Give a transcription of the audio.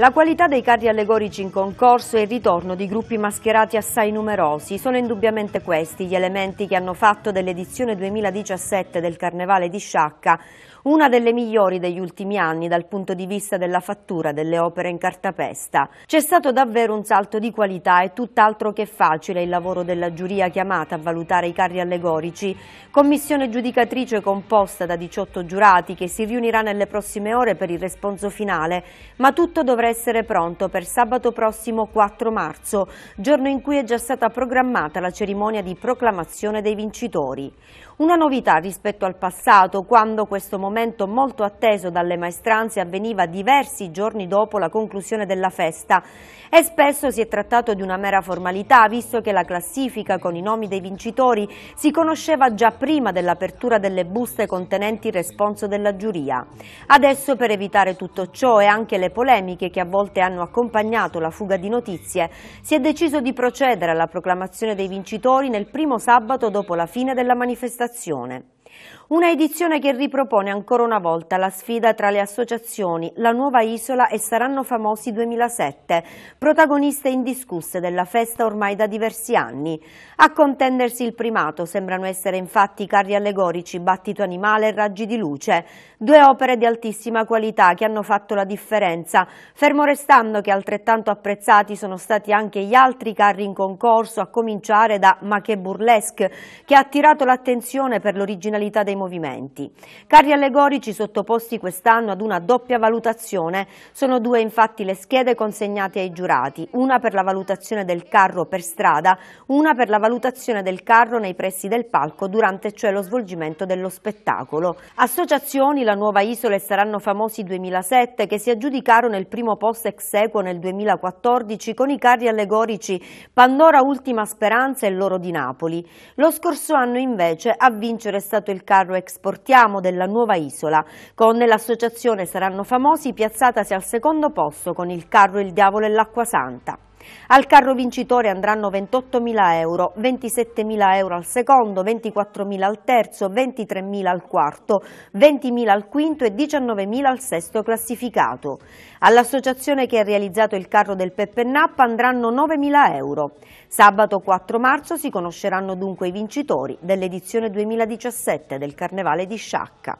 La qualità dei carri allegorici in concorso e il ritorno di gruppi mascherati assai numerosi sono indubbiamente questi gli elementi che hanno fatto dell'edizione 2017 del Carnevale di Sciacca una delle migliori degli ultimi anni dal punto di vista della fattura delle opere in cartapesta. C'è stato davvero un salto di qualità e tutt'altro che facile il lavoro della giuria chiamata a valutare i carri allegorici, commissione giudicatrice composta da 18 giurati che si riunirà nelle prossime ore per il responso finale, ma tutto dovrà essere pronto per sabato prossimo 4 marzo, giorno in cui è già stata programmata la cerimonia di proclamazione dei vincitori. Una novità rispetto al passato, quando questo momento molto atteso dalle maestranze avveniva diversi giorni dopo la conclusione della festa e spesso si è trattato di una mera formalità, visto che la classifica con i nomi dei vincitori si conosceva già prima dell'apertura delle buste contenenti il responso della giuria. Adesso per evitare tutto ciò e anche le polemiche che che a volte hanno accompagnato la fuga di notizie, si è deciso di procedere alla proclamazione dei vincitori nel primo sabato dopo la fine della manifestazione. Una edizione che ripropone ancora una volta la sfida tra le associazioni La Nuova Isola e Saranno Famosi 2007, protagoniste indiscusse della festa ormai da diversi anni. A contendersi il primato sembrano essere infatti carri allegorici, battito animale e raggi di luce, due opere di altissima qualità che hanno fatto la differenza, fermo restando che altrettanto apprezzati sono stati anche gli altri carri in concorso, a cominciare da Ma che burlesque, che ha attirato l'attenzione per l'originalità dei movimenti. Carri allegorici sottoposti quest'anno ad una doppia valutazione, sono due infatti le schede consegnate ai giurati, una per la valutazione del carro per strada, una per la valutazione del carro nei pressi del palco durante cioè lo svolgimento dello spettacolo. Associazioni, la nuova isola e saranno famosi 2007 che si aggiudicarono il primo post ex equo nel 2014 con i carri allegorici Pandora Ultima Speranza e l'Oro di Napoli. Lo scorso anno invece a vincere è stato il carro lo esportiamo della nuova isola. Con l'associazione Saranno Famosi piazzatasi al secondo posto con il carro Il Diavolo e l'Acqua Santa. Al carro vincitore andranno 28.000 euro, 27.000 euro al secondo, 24.000 al terzo, 23.000 al quarto, 20.000 al quinto e 19.000 al sesto classificato. All'associazione che ha realizzato il carro del Nappa andranno 9.000 euro. Sabato 4 marzo si conosceranno dunque i vincitori dell'edizione 2017 del Carnevale di Sciacca.